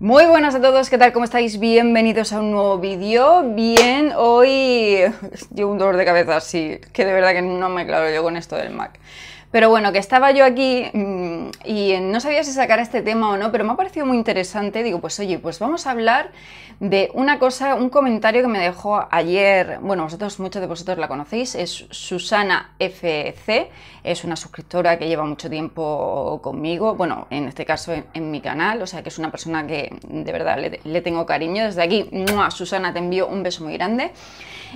Muy buenas a todos, ¿qué tal? ¿Cómo estáis? Bienvenidos a un nuevo vídeo. Bien, hoy llevo un dolor de cabeza, sí, que de verdad que no me claro yo con esto del Mac. Pero bueno, que estaba yo aquí mm, y no sabía si sacar este tema o no, pero me ha parecido muy interesante. Digo, pues oye, pues vamos a hablar de una cosa, un comentario que me dejó ayer, bueno, vosotros, muchos de vosotros la conocéis, es Susana FC, es una suscriptora que lleva mucho tiempo conmigo, bueno, en este caso en, mi canal, o sea que es una persona que de verdad le, tengo cariño. Desde aquí, a Susana, te envío un beso muy grande.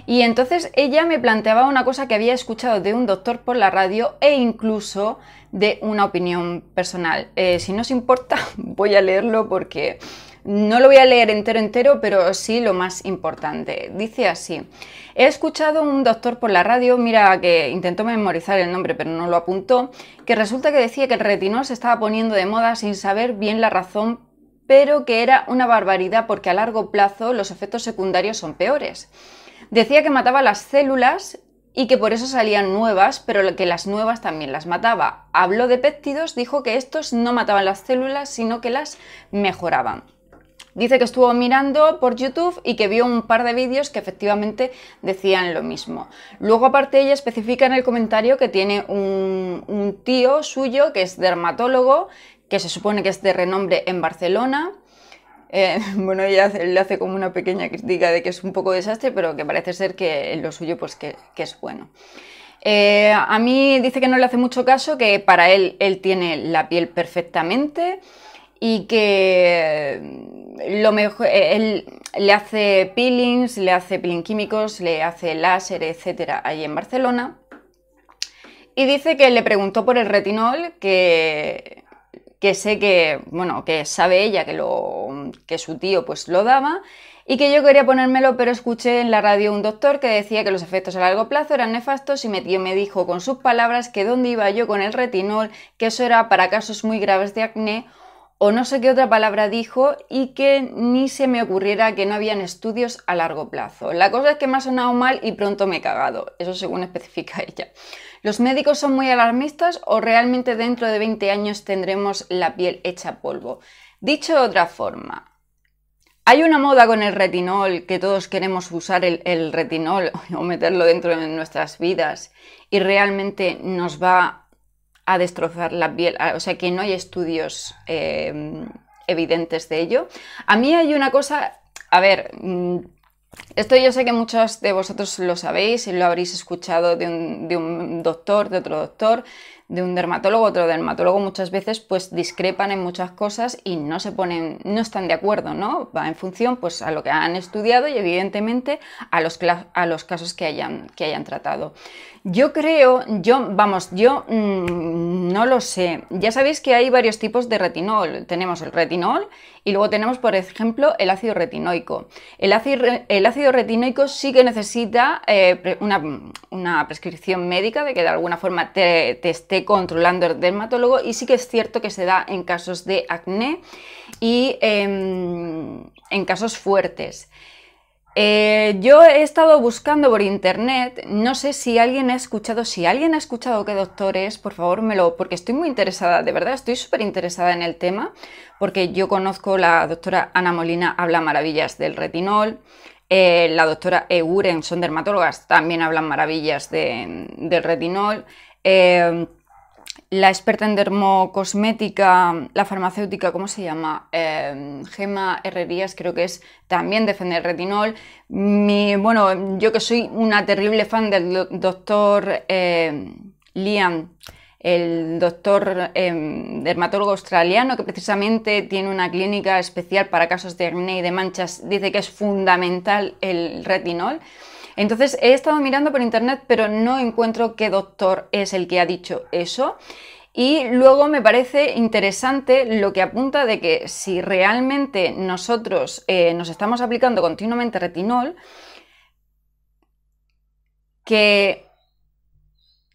Y entonces ella me planteaba una cosa que había escuchado de un doctor por la radio e incluso incluso de una opinión personal. Eh, si no os importa, voy a leerlo porque no lo voy a leer entero entero, pero sí lo más importante. Dice así, he escuchado un doctor por la radio, mira que intentó memorizar el nombre pero no lo apuntó, que resulta que decía que el retinol se estaba poniendo de moda sin saber bien la razón, pero que era una barbaridad porque a largo plazo los efectos secundarios son peores. Decía que mataba las células y que por eso salían nuevas, pero que las nuevas también las mataba. Habló de péptidos, dijo que estos no mataban las células, sino que las mejoraban. Dice que estuvo mirando por YouTube y que vio un par de vídeos que efectivamente decían lo mismo. Luego aparte ella especifica en el comentario que tiene un, un tío suyo que es dermatólogo, que se supone que es de renombre en Barcelona, eh, bueno, ella le hace como una pequeña crítica de que es un poco desastre, pero que parece ser que lo suyo pues que, es bueno. Eh, a mí dice que no le hace mucho caso, que para él él tiene la piel perfectamente y que lo mejor, eh, él le hace peelings, le hace peeling químicos, le hace láser, etcétera, ahí en Barcelona. Y dice que le preguntó por el retinol, que que sé que, bueno, que sabe ella que, lo, que su tío pues lo daba y que yo quería ponérmelo, pero escuché en la radio un doctor que decía que los efectos a largo plazo eran nefastos y mi tío me dijo con sus palabras que dónde iba yo con el retinol, que eso era para casos muy graves de acné o no sé qué otra palabra dijo y que ni se me ocurriera que no habían estudios a largo plazo. La cosa es que me ha sonado mal y pronto me he cagado, eso según especifica ella. ¿Los médicos son muy alarmistas o realmente dentro de 20 años tendremos la piel hecha polvo? Dicho de otra forma, hay una moda con el retinol, que todos queremos usar el, el retinol o meterlo dentro de nuestras vidas y realmente nos va a destrozar la piel, o sea que no hay estudios eh, evidentes de ello. A mí hay una cosa, a ver, mm, esto yo sé que muchos de vosotros lo sabéis y lo habréis escuchado de un, de un doctor, de otro doctor, de un dermatólogo otro dermatólogo muchas veces pues discrepan en muchas cosas y no se ponen, no están de acuerdo, ¿no? Va en función pues a lo que han estudiado y evidentemente a los, a los casos que hayan, que hayan tratado. Yo creo, yo, vamos, yo mm, no lo sé. Ya sabéis que hay varios tipos de retinol. Tenemos el retinol y luego tenemos, por ejemplo, el ácido retinoico. El ácido, retinoico sí que necesita eh, una, prescripción médica de que de alguna forma te, esté controlando el dermatólogo y sí que es cierto que se da en casos de acné y em, en casos fuertes. Eh, yo he estado buscando por internet, no sé si alguien ha escuchado, si alguien ha escuchado qué doctores, por favor me lo, porque estoy muy interesada, de verdad estoy súper interesada en el tema, porque yo conozco la doctora Ana Molina, habla maravillas del retinol, eh, la doctora Euren, son dermatólogas, también hablan maravillas del retinol. Eh, la experta en dermocosmética, la farmacéutica, ¿cómo se llama? Em, Gema Herrerías, creo que es también defender el retinol. bueno, yo que soy una terrible fan del doctor em, Liam, el doctor em, dermatólogo australiano, que precisamente tiene una clínica especial para casos de acné y de manchas, dice que es fundamental el retinol. Entonces he estado mirando por internet, pero no encuentro qué doctor es el que ha dicho eso. Y luego me parece interesante lo que apunta de que si realmente nosotros eh, nos estamos aplicando continuamente retinol, que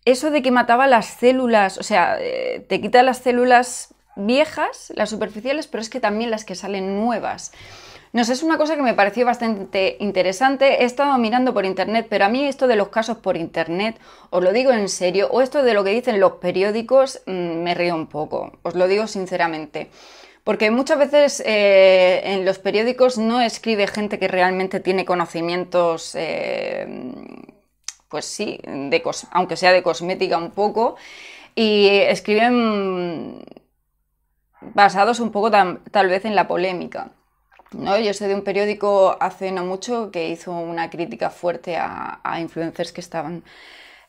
eso de que mataba las células, o sea, eh, te quita las células viejas, las superficiales, pero es que también las que salen nuevas sé, es una cosa que me pareció bastante interesante. He estado mirando por internet, pero a mí esto de los casos por internet, os lo digo en serio, o esto de lo que dicen los periódicos, mm, me río un poco, os lo digo sinceramente. Porque muchas veces eh, en los periódicos no escribe gente que realmente tiene conocimientos eh, pues sí, aunque sea de cosmética un poco, y escriben basados un poco tal vez en la polémica. ¿no? Yo sé de un periódico hace no mucho que hizo una crítica fuerte a, influencers que estaban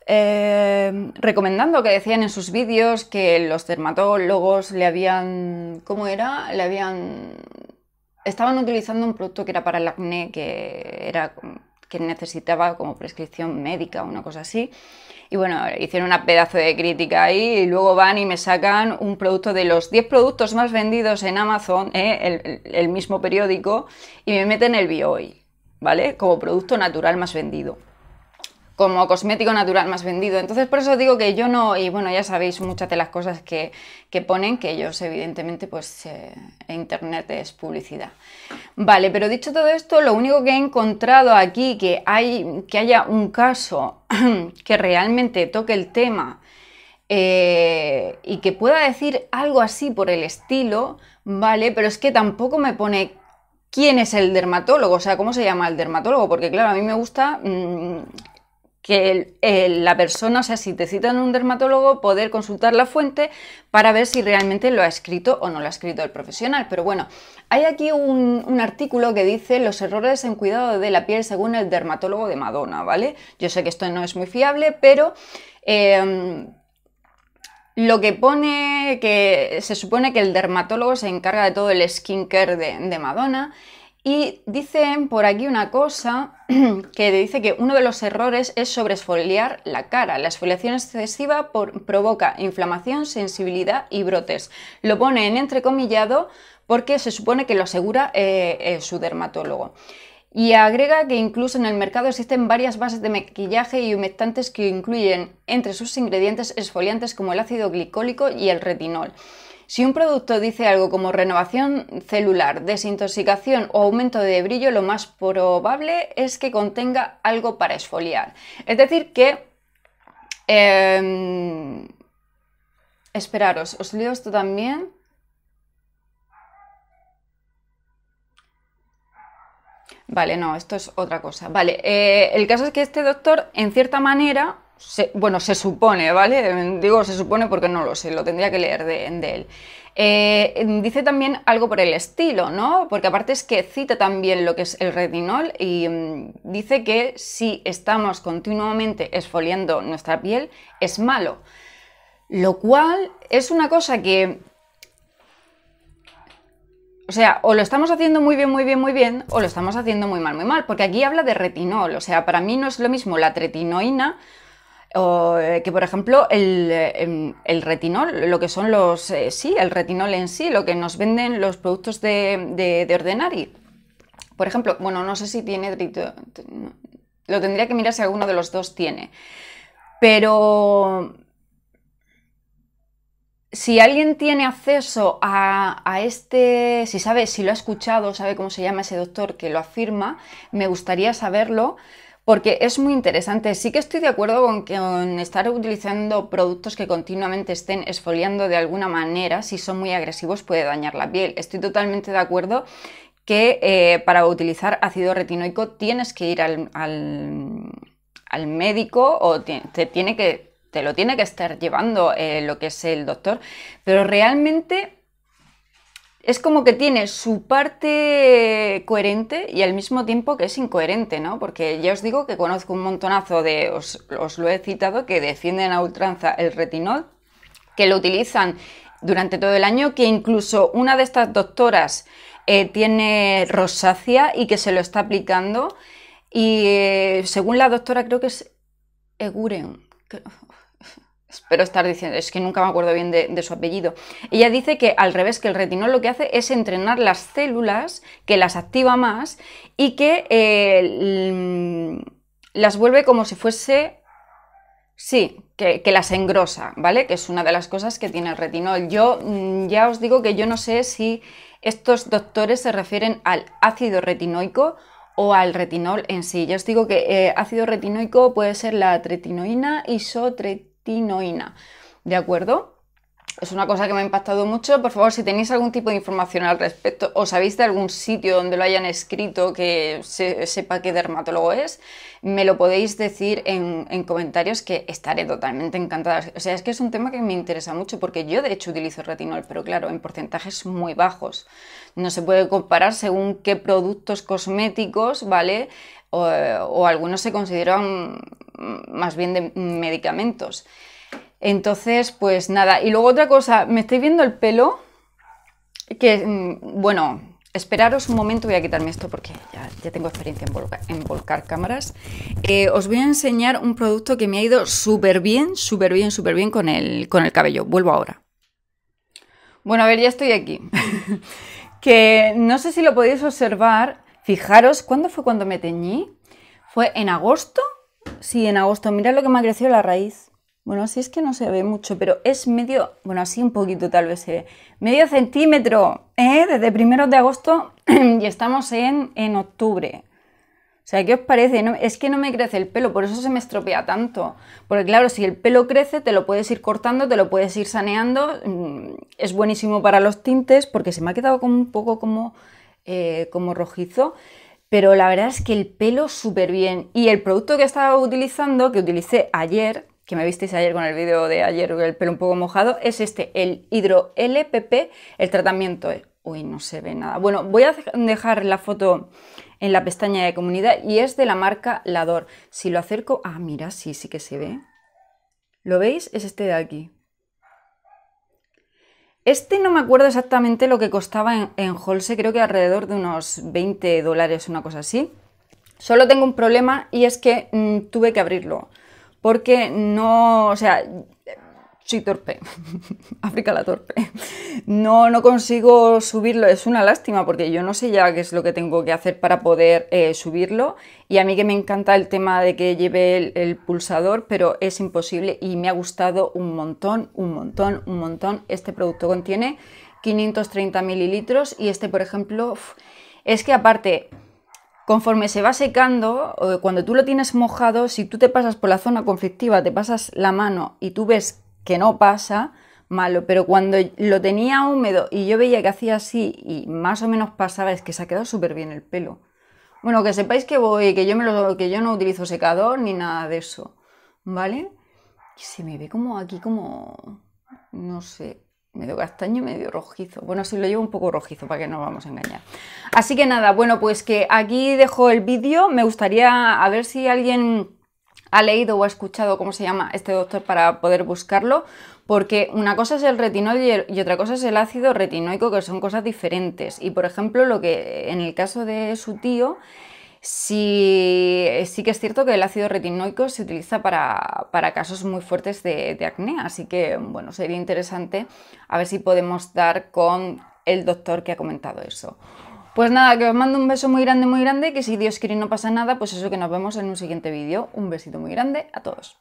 eh, recomendando que decían en sus vídeos que los dermatólogos le habían. ¿Cómo era? Le habían. Estaban utilizando un producto que era para el acné, que era que necesitaba como prescripción médica o una cosa así. Y bueno, hicieron un pedazo de crítica ahí y luego van y me sacan un producto de los 10 productos más vendidos en Amazon, eh, el, mismo periódico, y me meten el Bioil, ¿vale? Como producto natural más vendido como cosmético natural más vendido. Entonces, por eso digo que yo no, y bueno, ya sabéis muchas de las cosas que, ponen, que ellos evidentemente, pues eh, Internet es publicidad. Vale, pero dicho todo esto, lo único que he encontrado aquí, que, hay, que haya un caso que realmente toque el tema eh, y que pueda decir algo así por el estilo, vale, pero es que tampoco me pone quién es el dermatólogo, o sea, cómo se llama el dermatólogo, porque claro, a mí me gusta mm, que la persona, o sea, si te citan un dermatólogo, poder consultar la fuente para ver si realmente lo ha escrito o no lo ha escrito el profesional. Pero bueno, hay aquí un, artículo que dice los errores en cuidado de la piel según el dermatólogo de Madonna, ¿vale? Yo sé que esto no es muy fiable, pero... Em, lo que pone que se supone que el dermatólogo se encarga de todo el skincare de Madonna y dicen por aquí una cosa que dice que uno de los errores es sobreesfoliar la cara. La esfoliación excesiva provoca inflamación, sensibilidad y brotes. Lo pone en entrecomillado porque se supone que lo asegura eh, eh, su dermatólogo. Y agrega que incluso en el mercado existen varias bases de maquillaje y humectantes que incluyen entre sus ingredientes esfoliantes como el ácido glicólico y el retinol. Si un producto dice algo como renovación celular, desintoxicación o aumento de brillo, lo más probable es que contenga algo para esfoliar. Es decir, que... Em, esperaros, os leo esto también. Vale, no, esto es otra cosa. Vale, eh, el caso es que este doctor, en cierta manera, bueno, se supone, ¿vale? Digo se supone porque no lo sé, lo tendría que leer de, él. Eh, dice también algo por el estilo, ¿no? Porque aparte es que cita también lo que es el retinol y mm, dice que si estamos continuamente esfoliando nuestra piel es malo. Lo cual es una cosa que... O sea, o lo estamos haciendo muy bien, muy bien, muy bien, o lo estamos haciendo muy mal, muy mal. Porque aquí habla de retinol. O sea, para mí no es lo mismo la tretinoína eh, que, por ejemplo, eh, em, el, retinol, lo que son los. Eh, sí, el retinol en sí, lo que nos venden los productos de, Ordenari. Por ejemplo, bueno, no sé si tiene. Lo tendría que mirar si alguno de los dos tiene. Pero. Si alguien tiene acceso a, a este, si sabe, si lo ha escuchado, sabe cómo se llama ese doctor que lo afirma, me gustaría saberlo, porque es muy interesante. Sí que estoy de acuerdo con, que, estar utilizando productos que continuamente estén esfoliando de alguna manera, si son muy agresivos puede dañar la piel. Estoy totalmente de acuerdo que eh, para utilizar ácido retinoico tienes que ir al, médico o te, tiene que, te lo tiene que estar llevando eh, lo que es el doctor, pero realmente es como que tiene su parte coherente y al mismo tiempo que es incoherente, ¿no? Porque ya os digo que conozco un montonazo de, os, lo he citado, que defienden a ultranza el retinol, que lo utilizan durante todo el año, que incluso una de estas doctoras eh, tiene rosácea y que se lo está aplicando. Y eh, según la doctora, creo que es Eguren. Que, pero estar diciendo, es que nunca me acuerdo bien de, su apellido. Ella dice que al revés, que el retinol lo que hace es entrenar las células, que las activa más y que eh, las vuelve como si fuese... Sí, que, las engrosa, ¿vale? Que es una de las cosas que tiene el retinol. Yo mm, ya os digo que yo no sé si estos doctores se refieren al ácido retinoico o al retinol en sí. Yo os digo que eh, ácido retinoico puede ser la tretinoína, isotretinoína ¿De acuerdo? Es una cosa que me ha impactado mucho. Por favor, si tenéis algún tipo de información al respecto o sabéis de algún sitio donde lo hayan escrito que sepa qué dermatólogo es, me lo podéis decir en, comentarios que estaré totalmente encantada. O sea, es que es un tema que me interesa mucho porque yo de hecho utilizo retinol, pero claro, en porcentajes muy bajos. No se puede comparar según qué productos cosméticos, ¿vale? o algunos se consideran Mm, más bien de medicamentos. Entonces, pues nada. Y luego otra cosa, me estoy viendo el pelo, que mm, bueno, esperaros un momento, voy a quitarme esto porque ya, tengo experiencia en, volcar cámaras. Eh, os voy a enseñar un producto que me ha ido súper bien, súper bien, súper bien con el, con el cabello. Vuelvo ahora. Bueno, a ver, ya estoy aquí. que no sé si lo podéis observar. Fijaros, ¿cuándo fue cuando me teñí? Fue en agosto Sí, en agosto. Mira lo que me ha crecido la raíz. Bueno, si es que no se ve mucho, pero es medio, bueno, así un poquito tal vez se ve. Medio centímetro, ¿eh? Desde primeros de agosto y estamos en, octubre. O sea, ¿qué os parece? es que no me crece el pelo, por eso se me estropea tanto. Porque claro, si el pelo crece, te lo puedes ir cortando, te lo puedes ir saneando. Mm, es buenísimo para los tintes porque se me ha quedado como un poco como, eh, como rojizo pero la verdad es que el pelo súper bien. Y el producto que estaba utilizando, que utilicé ayer, que me visteis ayer con el vídeo de ayer, el pelo un poco mojado, es este, el Hidro LPP, el tratamiento. Eh, uy, no se ve nada. Bueno, voy a dejar la foto en la pestaña de comunidad y es de la marca Lador. Si lo acerco, ah, mira, sí, sí que se ve. ¿Lo veis? Es este de aquí. Este no me acuerdo exactamente lo que costaba en, Holse, creo que alrededor de unos 20 dólares, una cosa así. Solo tengo un problema y es que mm, tuve que abrirlo. Porque no, o sea, soy torpe, África la torpe. No, no consigo subirlo, es una lástima porque yo no sé ya qué es lo que tengo que hacer para poder eh, subirlo y a mí que me encanta el tema de que lleve el, pulsador, pero es imposible y me ha gustado un montón, un montón, un montón. Este producto contiene 530 mililitros y este, por ejemplo, es que aparte... Conforme se va secando, cuando tú lo tienes mojado, si tú te pasas por la zona conflictiva, te pasas la mano y tú ves que no pasa, malo, pero cuando lo tenía húmedo y yo veía que hacía así y más o menos pasaba, es que se ha quedado súper bien el pelo. Bueno, que sepáis que voy, que yo, me lo, que yo no utilizo secador ni nada de eso, ¿vale? Y se me ve como aquí como, no sé, medio castaño medio rojizo. Bueno, si lo llevo un poco rojizo para que no vamos a engañar. Así que nada, bueno, pues que aquí dejo el vídeo. Me gustaría a ver si alguien ha leído o ha escuchado cómo se llama este doctor para poder buscarlo, porque una cosa es el retinol y, otra cosa es el ácido retinoico, que son cosas diferentes. Y por ejemplo, lo que en el caso de su tío, sí, sí que es cierto que el ácido retinoico se utiliza para, para casos muy fuertes de, de acné, así que bueno, sería interesante a ver si podemos dar con el doctor que ha comentado eso. Pues nada, que os mando un beso muy grande, muy grande, que si Dios quiere no pasa nada, pues eso que nos vemos en un siguiente vídeo. Un besito muy grande a todos.